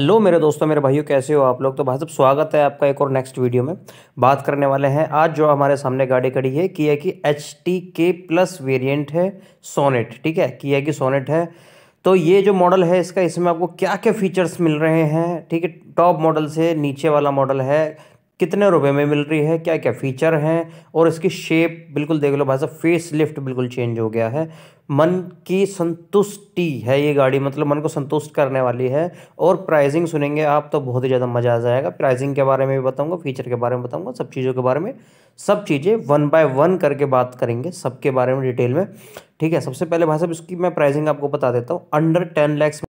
Hello मेरे दोस्तों मेरे भाइयों कैसे हो आप लोग तो भाई साहब स्वागत है आपका एक और नेक्स्ट वीडियो में बात करने वाले हैं आज जो हमारे सामने गाड़ी खड़ी है किया की एच टी के प्लस वेरिएंट है सोनेट ठीक है किया की सोनेट है तो ये जो मॉडल है इसका इसमें आपको क्या क्या फीचर्स मिल रहे हैं ठीक है टॉप मॉडल से नीचे वाला मॉडल है कितने रुपए में मिल रही है क्या क्या फीचर हैं और इसकी शेप बिल्कुल देख लो भाई साहब फेस लिफ्ट बिल्कुल चेंज हो गया है मन की संतुष्टि है ये गाड़ी मतलब मन को संतुष्ट करने वाली है और प्राइसिंग सुनेंगे आप तो बहुत ही ज़्यादा मज़ा आ जाएगा प्राइसिंग के बारे में भी बताऊँगा फीचर के बारे में बताऊँगा सब चीज़ों के बारे में सब चीज़ें वन बाय वन करके बात करेंगे सबके बारे में डिटेल में ठीक है सबसे पहले भाई साहब इसकी मैं प्राइसिंग आपको बता देता हूँ under ten lakhs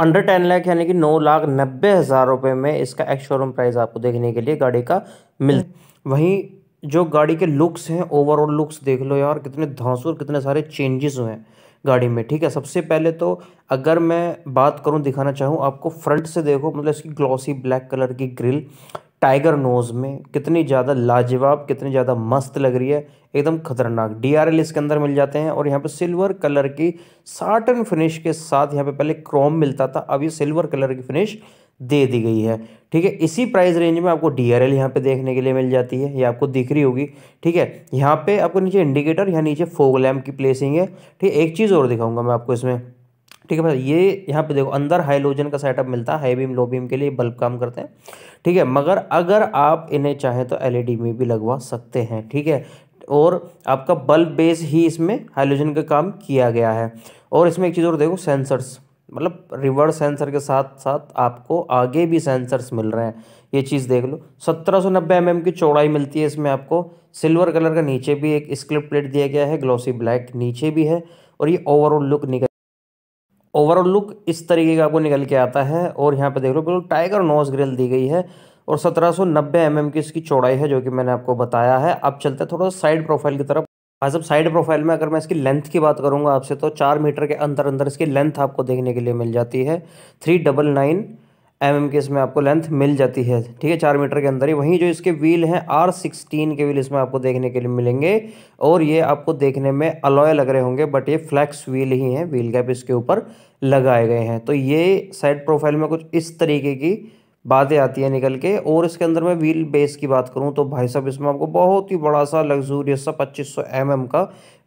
under ten lakh यानी कि नौ लाख नब्बे हज़ार रुपये में इसका एक्स शोरूम प्राइस आपको देखने के लिए गाड़ी का मिल हम्म। वहीं जो गाड़ी के लुक्स हैं ओवरऑल लुक्स देख लो यार कितने धांसुर कितने सारे चेंजेस हुए हैं गाड़ी में ठीक है सबसे पहले तो अगर मैं बात करूं दिखाना चाहूँ आपको फ्रंट से देखो मतलब इसकी ग्लॉसी ब्लैक कलर की ग्रिल टाइगर नोज़ में कितनी ज़्यादा लाजवाब कितनी ज़्यादा मस्त लग रही है एकदम खतरनाक डी आर एल इसके अंदर मिल जाते हैं और यहाँ पे सिल्वर कलर की साटन फिनिश के साथ यहाँ पे पहले क्रोम मिलता था अब ये सिल्वर कलर की फिनिश दे दी गई है ठीक है इसी प्राइस रेंज में आपको डी आर एल यहाँ पर देखने के लिए मिल जाती है ये आपको दिख रही होगी ठीक है यहाँ पर आपको नीचे इंडिकेटर या नीचे फोग लैम्प की प्लेसिंग है ठीक है एक चीज़ और दिखाऊंगा मैं आपको इसमें ठीक है बस ये यहाँ पे देखो अंदर हाइलोजन का सेटअप मिलता है हाई बीम लो बीम के लिए बल्ब काम करते हैं ठीक है मगर अगर आप इन्हें चाहें तो एलईडी में भी लगवा सकते हैं ठीक है और आपका बल्ब बेस ही इसमें हाइलोजन का काम किया गया है और इसमें एक चीज़ और देखो सेंसर्स मतलब रिवर्स सेंसर के साथ साथ आपको आगे भी सेंसर्स मिल रहे हैं ये चीज़ देख लो सत्रह सौ नब्बे एम mm की चौड़ाई मिलती है इसमें आपको सिल्वर कलर का नीचे भी एक स्क्रिप्ट प्लेट दिया गया है ग्लॉसी ब्लैक नीचे भी है और ये ओवरऑल लुक निकल ओवरऑल लुक इस तरीके का आपको निकल के आता है और यहाँ पे देख लो बिल्कुल टाइगर नोज ग्रिल दी गई है और 1790 एम mm की इसकी चौड़ाई है जो कि मैंने आपको बताया है अब चलते हैं थोड़ा साइड प्रोफाइल की तरफ आज सब साइड प्रोफाइल में अगर मैं इसकी लेंथ की बात करूँगा आपसे तो चार मीटर के अंदर अंदर इसकी लेंथ आपको देखने के लिए मिल जाती है three double nine M M के इसमें आपको लेंथ मिल जाती है ठीक है चार मीटर के अंदर ही वहीं जो इसके व्हील हैं आर सिक्सटीन के व्हील इसमें आपको देखने के लिए मिलेंगे और ये आपको देखने में अलॉय लग रहे होंगे बट ये फ्लैक्स व्हील ही हैं व्हील कैप इसके ऊपर लगाए गए हैं तो ये साइड प्रोफाइल में कुछ इस तरीके की बातें आती हैं निकल के और इसके अंदर मैं व्हील बेस की बात करूँ तो भाई साहब इसमें आपको बहुत ही बड़ा सा लग्जूरियस सा पच्चीस सौ का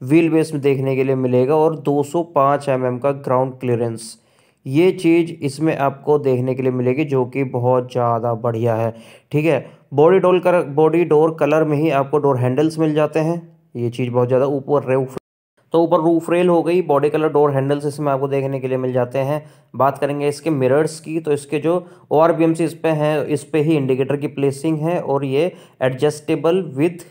व्हील बेस में देखने के लिए मिलेगा और दो सौ का ग्राउंड क्लियरेंस ये चीज़ इसमें आपको देखने के लिए मिलेगी जो कि बहुत ज़्यादा बढ़िया है ठीक है बॉडी डोल कर बॉडी डोर कलर में ही आपको डोर हैंडल्स मिल जाते हैं ये चीज़ बहुत ज़्यादा ऊपर रूफ तो ऊपर रूफ रेल हो गई बॉडी कलर डोर हैंडल्स इसमें आपको देखने के लिए मिल जाते हैं बात करेंगे इसके मिरर्स की तो इसके जो O R B M C इस पर हैं इस पर ही इंडिकेटर की प्लेसिंग है और ये एडजस्टेबल विथ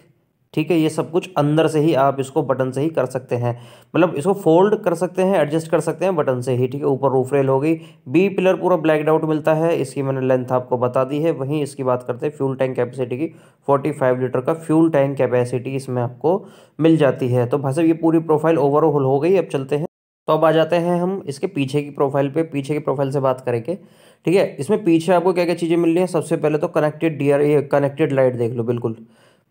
ठीक है ये सब कुछ अंदर से ही आप इसको बटन से ही कर सकते हैं मतलब इसको फोल्ड कर सकते हैं एडजस्ट कर सकते हैं बटन से ही ठीक है ऊपर रूफ रेल हो गई बी पिलर पूरा ब्लैक आउट मिलता है इसकी मैंने लेंथ आपको बता दी है वहीं इसकी बात करते हैं फ्यूल टैंक कैपेसिटी की 45 लीटर का फ्यूल टैंक कैपेसिटी इसमें आपको मिल जाती है तो भाई साहब ये पूरी प्रोफाइल ओवरऑल हो गई अब चलते हैं तो अब आ जाते हैं हम इसके पीछे की प्रोफाइल पे पीछे की प्रोफाइल से बात करेंगे ठीक है इसमें पीछे आपको क्या क्या चीज़ें मिल रही हैं सबसे पहले तो कनेक्टेड डी कनेक्टेड लाइट देख लो बिल्कुल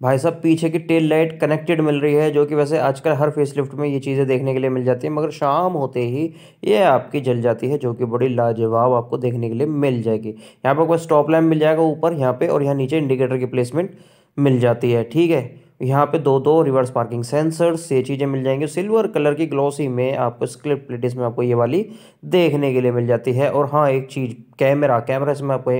भाई साहब पीछे की टेल लाइट कनेक्टेड मिल रही है जो कि वैसे आजकल हर फेसलिफ्ट में ये चीज़ें देखने के लिए मिल जाती है मगर शाम होते ही ये आपकी जल जाती है जो कि बड़ी लाजवाब आपको देखने के लिए मिल जाएगी यहाँ पर कोई स्टॉप लैम्प मिल जाएगा ऊपर यहाँ पे और यहाँ नीचे इंडिकेटर की प्लेसमेंट मिल जाती है ठीक है यहाँ पे दो दो रिवर्स पार्किंग सेंसर्स ये चीज़ें मिल जाएंगी सिल्वर कलर की ग्लॉसी में आपको स्क्लिप प्लेटिस में आपको ये वाली देखने के लिए मिल जाती है और हाँ एक चीज़ कैमरा कैमरा इसमें आपको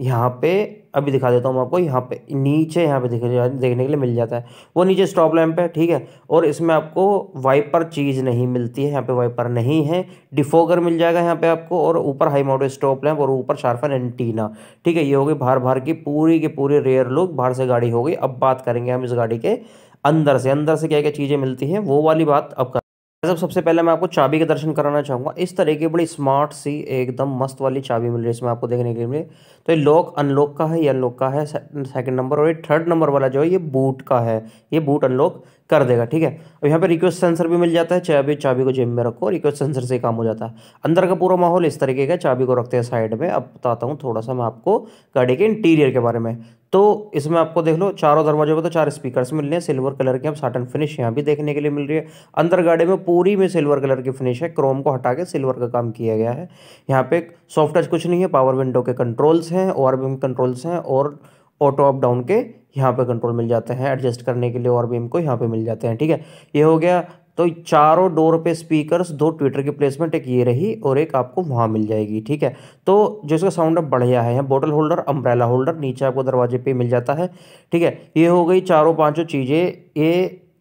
यहाँ पे अभी दिखा देता हूँ मैं आपको यहाँ पे नीचे यहाँ पे दिख देखने के लिए मिल जाता है वो नीचे स्टॉप लैम्प है ठीक है और इसमें आपको वाइपर चीज़ नहीं मिलती है यहाँ पे वाइपर नहीं है डिफोगर मिल जाएगा यहाँ पे आपको और ऊपर हाई माउंटेड स्टॉप लैम्प और ऊपर शार्फन एंटीना ठीक है ये होगी बाहर बाहर की पूरी की पूरी रेयर लुक बाहर से गाड़ी होगी अब बात करेंगे हम इस गाड़ी के अंदर से अंदर से क्या क्या चीज़ें मिलती हैं वो वाली बात अब कर सब सबसे पहले मैं आपको चाबी का दर्शन कराना चाहूँगा इस तरह की बड़ी स्मार्ट सी एकदम मस्त वाली चाबी मिल रही है इसमें आपको देखने के लिए तो ये लॉक अनलॉक का है ये अनलॉक का है सेकंड नंबर और ये थर्ड नंबर वाला जो है ये बूट का है ये बूट अनलॉक कर देगा ठीक है अब यहाँ पे रिक्वेस्ट सेंसर भी मिल जाता है चाबी चाबी को जेब में रखो रिक्वेस्ट सेंसर से काम हो जाता है अंदर का पूरा माहौल इस तरीके का चाबी को रखते हैं साइड में अब बताता हूँ थोड़ा सा मैं आपको गाड़ी के इंटीरियर के बारे में तो इसमें आपको देख लो चारों दरवाजों पर तो चार स्पीकर्स मिल रहे हैं सिल्वर कलर के अब साटन फिनिश यहाँ भी देखने के लिए मिल रही है अंदर गाड़ी में पूरी में सिल्वर कलर की फिनिश है क्रोम को हटा के सिल्वर का काम किया गया है यहाँ पे सॉफ्ट टच कुछ नहीं है पावर विंडो के कंट्रोल्स हैं और बीम कंट्रोल्स हैं और ऑटो अप डाउन के यहाँ पे कंट्रोल मिल जाते हैं एडजस्ट करने के लिए और भी को यहाँ पे मिल जाते हैं ठीक है ये हो गया तो चारों डोर पे स्पीकर्स दो ट्विटर की प्लेसमेंट एक ये रही और एक आपको वहाँ मिल जाएगी ठीक है तो जो इसका साउंड अब बढ़िया है यहाँ बोटल होल्डर अम्ब्रेला होल्डर नीचे आपको दरवाजे पे मिल जाता है ठीक है ये हो गई चारों पाँचों चीज़ें ये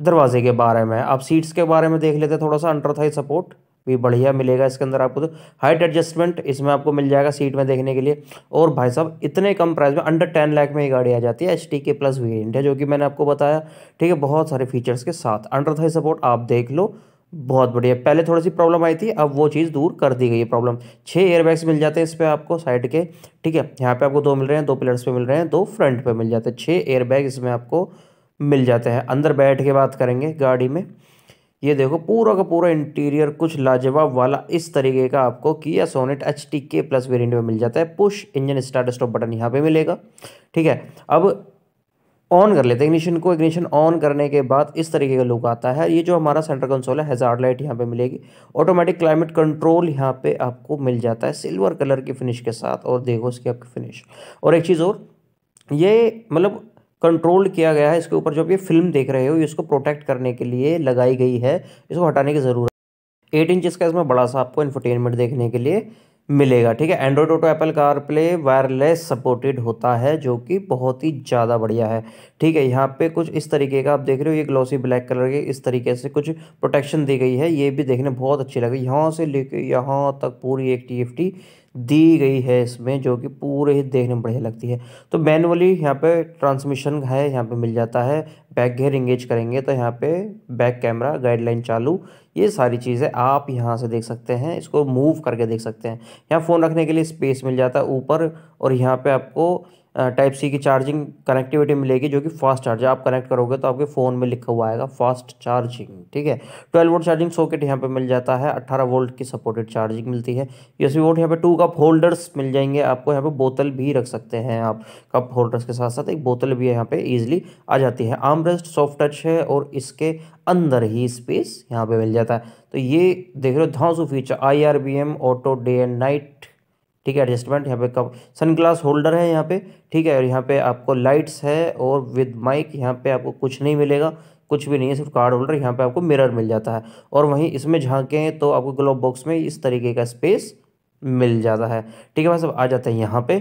दरवाजे के बारे में आप सीट्स के बारे में देख लेते थोड़ा सा अंडर था सपोर्ट भी बढ़िया मिलेगा इसके अंदर आपको तो हाइट एडजस्टमेंट इसमें आपको मिल जाएगा सीट में देखने के लिए और भाई साहब इतने कम प्राइस में अंडर टेन लाख में ये गाड़ी आ जाती है एच टी के प्लस वेरियंट है जो कि मैंने आपको बताया ठीक है बहुत सारे फीचर्स के साथ अंडर थाई सपोर्ट आप देख लो बहुत बढ़िया पहले थोड़ी सी प्रॉब्लम आई थी अब वो चीज़ दूर कर दी गई है प्रॉब्लम छः एयरबैग्स मिल जाते हैं इस पर आपको साइड के ठीक है यहाँ पे आपको दो मिल रहे हैं दो पिलर्स पे मिल रहे हैं दो फ्रंट पे मिल जाते हैं छः एयरबैग इसमें आपको मिल जाते हैं अंदर बैठ के बात करेंगे गाड़ी में ये देखो पूरा का पूरा इंटीरियर कुछ लाजवाब वाला इस तरीके का आपको किया सोनेट एच टी के प्लस वेरियंट में मिल जाता है push engine start stop button यहाँ पे मिलेगा ठीक है अब ऑन कर लेते हैं इग्निशन को इग्निशन ऑन करने के बाद इस तरीके का लुक आता है ये जो हमारा सेंटर कंसोल है हेजार्ड लाइट यहाँ पे मिलेगी ऑटोमेटिक क्लाइमेट कंट्रोल यहाँ पे आपको मिल जाता है सिल्वर कलर की फिनिश के साथ और देखो इसकी आपकी फिनिश और एक चीज़ और ये मतलब कंट्रोल किया गया है इसके ऊपर जो आप ये फिल्म देख रहे हो इसको प्रोटेक्ट करने के लिए लगाई गई है इसको हटाने की ज़रूरत एट इंचज़ का इसमें बड़ा सा आपको इन्फोटेनमेंट देखने के लिए मिलेगा ठीक है Android Auto Apple CarPlay wireless supported होता है जो कि बहुत ही ज़्यादा बढ़िया है ठीक है यहाँ पे कुछ इस तरीके का आप देख रहे हो ये ग्लॉसी ब्लैक कलर के इस तरीके से कुछ प्रोटेक्शन दी गई है ये भी देखने बहुत अच्छी लगी यहाँ से लेके यहाँ तक पूरी एक टी दी गई है इसमें जो कि पूरे ही देखने में बढ़िया लगती है तो मैनुअली यहाँ पे ट्रांसमिशन है यहाँ पे मिल जाता है बैक घेर इंगेज करेंगे तो यहाँ पे बैक कैमरा गाइडलाइन चालू ये सारी चीज़ें आप यहाँ से देख सकते हैं इसको मूव करके देख सकते हैं यहाँ फ़ोन रखने के लिए स्पेस मिल जाता है ऊपर और यहाँ पर आपको टाइप सी की चार्जिंग कनेक्टिविटी मिलेगी जो कि फास्ट चार्जर आप कनेक्ट करोगे तो आपके फ़ोन में लिखा हुआ आएगा फास्ट चार्जिंग ठीक है ट्वेल्व वोल्ट चार्जिंग सॉकेट यहाँ पे मिल जाता है अट्ठारह वोल्ट की सपोर्टेड चार्जिंग मिलती है यूएसबी वोट यहाँ पे टू कप होल्डर्स मिल जाएंगे आपको यहाँ पे बोतल भी रख सकते हैं आप कप होल्डर्स के साथ साथ एक बोतल भी यहाँ पर ईजिली आ जाती है आर्म रेस्ट सॉफ्ट टच है और इसके अंदर ही स्पेस यहाँ पर मिल जाता है तो ये देख रहे हो धांसू feature I R B M auto day and night ठीक है एडजस्टमेंट यहाँ पे कब सन ग्लास होल्डर है यहाँ पे ठीक है और यहाँ पे आपको लाइट्स है और विद माइक यहाँ पे आपको कुछ नहीं मिलेगा कुछ भी नहीं है सिर्फ कार्ड होल्डर यहाँ पे आपको मिरर मिल जाता है और वहीं इसमें हैं तो आपको ग्लोब बॉक्स में इस तरीके का स्पेस मिल जाता है ठीक है भाई साहब आ जाते हैं यहाँ पे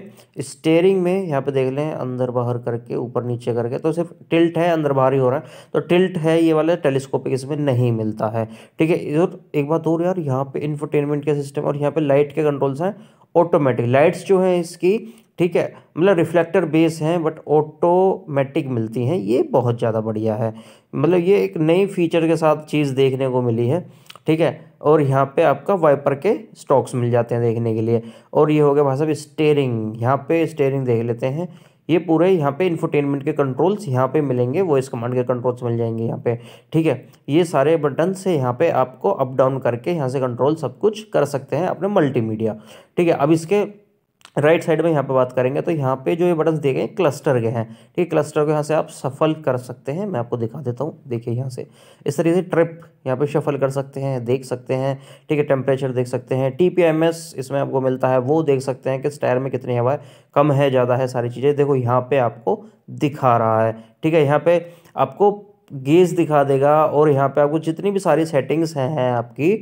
स्टेयरिंग में यहाँ पे देख लें अंदर बाहर करके ऊपर नीचे करके तो सिर्फ टिल्ट है अंदर बाहर ही हो रहा है तो टिल्ट है ये वाला टेलीस्कोपिक इसमें नहीं मिलता है ठीक है इधर एक बात और यार यहाँ पे इंफोटेनमेंट का सिस्टम और यहाँ पे लाइट के कंट्रोल्स हैं ऑटोमेटिक लाइट्स जो हैं इसकी ठीक है मतलब रिफ्लेक्टर बेस हैं बट ऑटोमेटिक मिलती हैं ये बहुत ज़्यादा बढ़िया है मतलब ये एक नई फीचर के साथ चीज़ देखने को मिली है ठीक है और यहाँ पे आपका वाइपर के स्टॉक्स मिल जाते हैं देखने के लिए और ये हो गया भाई साहब स्टेयरिंग यहाँ पे स्टेयरिंग देख लेते हैं ये पूरे यहाँ पे इन्फोटेनमेंट के कंट्रोल्स यहाँ पे मिलेंगे वॉइस कमांड के कंट्रोल्स मिल जाएंगे यहाँ पे ठीक है ये सारे बटन से यहाँ पे आपको अप डाउन करके यहाँ से कंट्रोल सब कुछ कर सकते हैं अपने मल्टीमीडिया ठीक है अब इसके राइट right साइड में यहाँ पे बात करेंगे तो यहाँ पे जो ये बटन दिए गए क्लस्टर के हैं ठीक है क्लस्टर को यहाँ से आप सफल कर सकते हैं मैं आपको दिखा देता हूँ देखिए यहाँ से इस तरीके से ट्रिप यहाँ पे सफल कर सकते हैं देख सकते हैं ठीक है टेम्परेचर देख सकते हैं टी पी एम एस इसमें आपको मिलता है वो देख सकते हैं कि स्टायर टायर में कितनी हवा है कम है ज़्यादा है सारी चीज़ें देखो यहाँ पर आपको दिखा रहा है ठीक है यहाँ पर आपको गेज दिखा देगा और यहाँ पे आपको जितनी भी सारी सेटिंग्स हैं आपकी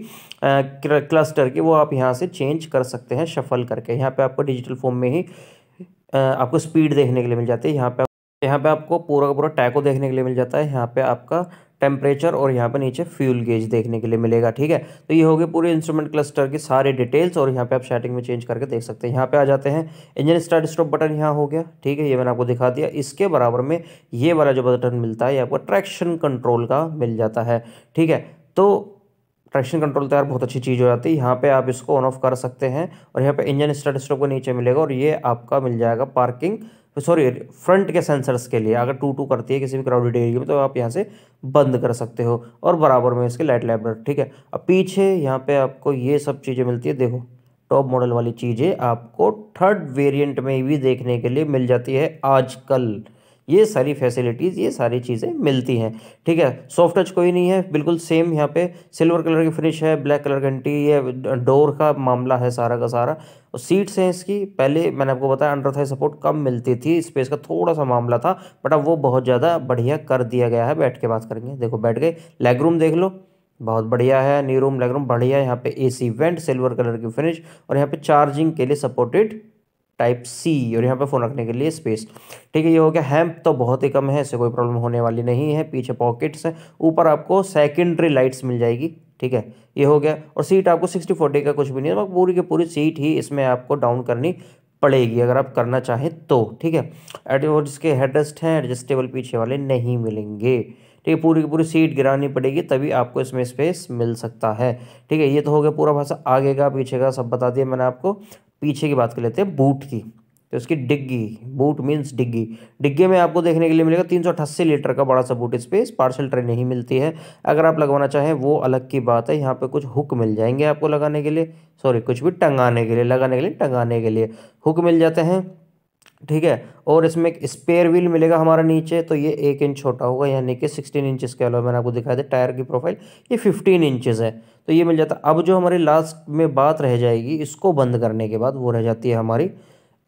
क्लस्टर की वो आप यहाँ से चेंज कर सकते हैं शफल करके यहाँ पे आपको डिजिटल फॉर्म में ही आपको स्पीड देखने के लिए मिल जाती है यहाँ पे यहाँ पे आपको पूरा का पूरा टैको देखने के लिए मिल जाता है यहाँ पे आपका टेम्परेचर और यहाँ पे नीचे फ्यूल गेज देखने के लिए मिलेगा ठीक है तो ये हो गए पूरे इंस्ट्रूमेंट क्लस्टर के सारे डिटेल्स और यहाँ पे आप सेटिंग में चेंज करके देख सकते हैं यहाँ पे आ जाते हैं इंजन स्टार्ट स्टॉप बटन यहाँ हो गया ठीक है ये मैंने आपको दिखा दिया इसके बराबर में ये वाला जो बटन मिलता है ये आपको ट्रैक्शन कंट्रोल का मिल जाता है ठीक है तो ट्रैक्शन कंट्रोल तो यार बहुत अच्छी चीज़ हो जाती है यहाँ पे आप इसको ऑन ऑफ कर सकते हैं और यहाँ पे इंजन स्टार्ट स्टॉप को नीचे मिलेगा और ये आपका मिल जाएगा पार्किंग सॉरी तो फ्रंट के सेंसर्स के लिए अगर टू टू करती है किसी भी क्राउडेड एरिया में तो आप यहाँ से बंद कर सकते हो और बराबर में इसके लाइट लैबर ठीक है अब पीछे यहाँ पे आपको ये सब चीज़ें मिलती है देखो टॉप मॉडल वाली चीज़ें आपको थर्ड वेरिएंट में भी देखने के लिए मिल जाती है आजकल ये सारी फैसिलिटीज़ ये सारी चीज़ें मिलती हैं ठीक है सॉफ्ट टच कोई नहीं है बिल्कुल सेम यहाँ पे सिल्वर कलर की फिनिश है ब्लैक कलर घंटी ये डोर का मामला है सारा का सारा और सीट्स हैं इसकी पहले मैंने आपको बताया अंडर थाई सपोर्ट कम मिलती थी स्पेस का थोड़ा सा मामला था बट अब वो बहुत ज़्यादा बढ़िया कर दिया गया है बैठ के बात करेंगे देखो बैठ गए लेग रूम देख लो बहुत बढ़िया है नी रूम लेग रूम बढ़िया यहाँ पे एसी वेंट सिल्वर कलर की फिनिश और यहाँ पे चार्जिंग के लिए सपोर्टेड टाइप सी और यहाँ पे फ़ोन रखने के लिए स्पेस ठीक है ये हो गया हैम्प तो बहुत ही कम है इससे कोई प्रॉब्लम होने वाली नहीं है पीछे पॉकेट्स हैं ऊपर आपको सेकेंडरी लाइट्स मिल जाएगी ठीक है ये हो गया और सीट आपको सिक्सटी फोर्टी का कुछ भी नहीं है मतलब पूरी की पूरी सीट ही इसमें आपको डाउन करनी पड़ेगी अगर आप करना चाहें तो ठीक है एड और जिसके हेडरेस्ट हैं एडजस्टेबल पीछे वाले नहीं मिलेंगे ठीक है पूरी की पूरी सीट गिरानी पड़ेगी तभी आपको इसमें स्पेस मिल सकता है ठीक है ये तो हो गया पूरा भाषा आगे का पीछे का सब बता दिया मैंने आपको पीछे की बात कर लेते हैं बूट की तो इसकी डिग्गी बूट मीन्स डिग्गी डिग्गी में आपको देखने के लिए मिलेगा तीन सौ अट्ठासी लीटर का बड़ा सा बूट स्पेस पार्सल ट्रे नहीं मिलती है अगर आप लगवाना चाहें वो अलग की बात है यहाँ पे कुछ हुक मिल जाएंगे आपको लगाने के लिए सॉरी कुछ भी टंगाने के लिए लगाने के लिए टंगाने के लिए हुक मिल जाते हैं ठीक है और इसमें एक स्पेयर व्हील मिलेगा हमारा नीचे तो ये एक इंच छोटा होगा यानी कि सिक्सटीन इंचेस के अलावा मैंने आपको दिखाया था टायर की प्रोफाइल ये फिफ्टीन इंचेस है तो ये मिल जाता अब जो हमारी लास्ट में बात रह जाएगी इसको बंद करने के बाद वो रह जाती है हमारी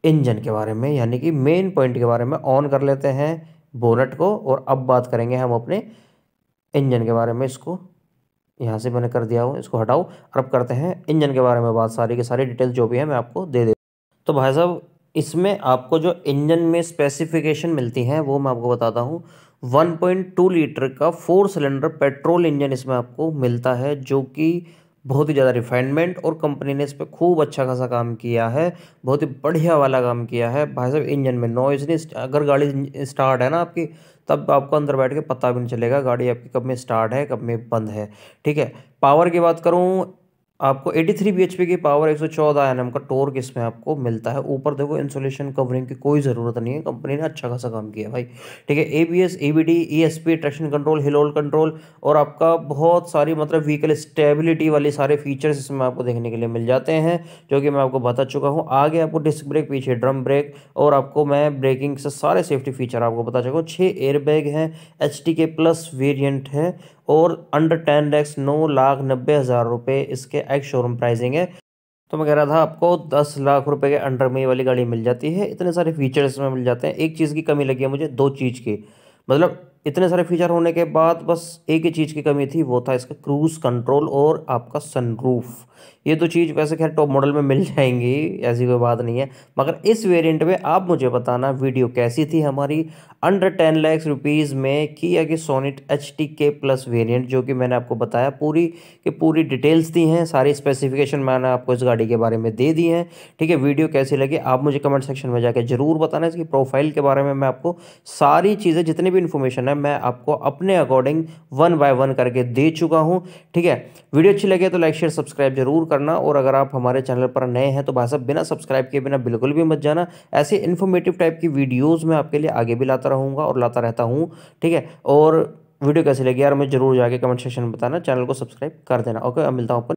इंजन के बारे में यानी कि मेन पॉइंट के बारे में ऑन कर लेते हैं बोनट को और अब बात करेंगे हम अपने इंजन के बारे में इसको यहाँ से मैंने कर दिया हूँ इसको हटाओ और अब करते हैं इंजन के बारे में बात सारी की सारी डिटेल जो भी है मैं आपको दे दे तो भाई साहब इसमें आपको जो इंजन में स्पेसिफिकेशन मिलती हैं वो मैं आपको बताता हूँ 1.2 लीटर का फोर सिलेंडर पेट्रोल इंजन इसमें आपको मिलता है जो कि बहुत ही ज़्यादा रिफाइनमेंट और कंपनी ने इस पर खूब अच्छा खासा काम किया है बहुत ही बढ़िया वाला काम किया है भाई साहब इंजन में नॉइज नहीं अगर गाड़ी स्टार्ट है ना आपकी तब आपको अंदर बैठ के पता भी नहीं चलेगा गाड़ी आपकी कब में स्टार्ट है कब में बंद है ठीक है पावर की बात करूँ आपको 83 थ्री बी एच पी की पावर 114 सौ चौदह एन एम का टोर्क इसमें आपको मिलता है ऊपर देखो इंसुलेशन कवरिंग की कोई ज़रूरत नहीं है कंपनी ने अच्छा खासा काम किया भाई ठीक है A B S E B D E S P traction control hill hold control और आपका बहुत सारी मतलब व्हीकल स्टेबिलिटी वाले सारे फीचर्स इसमें आपको देखने के लिए मिल जाते हैं जो कि मैं आपको बता चुका हूँ आगे आपको डिस्क ब्रेक पीछे ड्रम ब्रेक और आपको मैं ब्रेकिंग से सारे सेफ्टी फीचर आपको बता चुका हूँ छः एयरबैग हैं एच टी के प्लस वेरियंट हैं और अंडर टेन लैक्स नौ लाख नब्बे हज़ार रुपये इसके एक्स शोरूम प्राइसिंग है तो मैं कह रहा था आपको दस लाख रुपए के अंडर में वाली गाड़ी मिल जाती है इतने सारे फीचर्स में मिल जाते हैं एक चीज़ की कमी लगी है मुझे दो चीज़ की मतलब इतने सारे फीचर होने के बाद बस एक ही चीज़ की कमी थी वो था इसका क्रूज़ कंट्रोल और आपका सनरूफ ये दो चीज़ वैसे खैर टॉप मॉडल में मिल जाएंगी ऐसी कोई बात नहीं है मगर इस वेरिएंट में आप मुझे बताना वीडियो कैसी थी हमारी अंडर टेन लैक्स रुपीज़ में किया कि सोनिट एच टी के प्लस वेरियंट जो कि मैंने आपको बताया पूरी कि पूरी डिटेल्स दी हैं सारी स्पेसिफिकेशन मैंने आपको इस गाड़ी के बारे में दे दी हैं ठीक है वीडियो कैसी लगी आप मुझे कमेंट सेक्शन में जाकर ज़रूर बताना इसकी प्रोफाइल के बारे में मैं आपको सारी चीज़ें जितनी भी इन्फॉर्मेशन करना है मैं आपको अपने अकॉर्डिंग वन बाय वन करके दे चुका हूँ ठीक है वीडियो अच्छी लगे तो लाइक शेयर सब्सक्राइब जरूर करना और अगर आप हमारे चैनल पर नए हैं तो भाई साहब बिना सब्सक्राइब किए बिना बिल्कुल भी मत जाना ऐसे इन्फॉर्मेटिव टाइप की वीडियोज़ मैं आपके लिए आगे भी लाता रहूँगा और लाता रहता हूँ ठीक है और वीडियो कैसी लगी यार मुझे जरूर जाके कमेंट सेक्शन में बताना चैनल को सब्सक्राइब कर देना ओके मिलता हूँ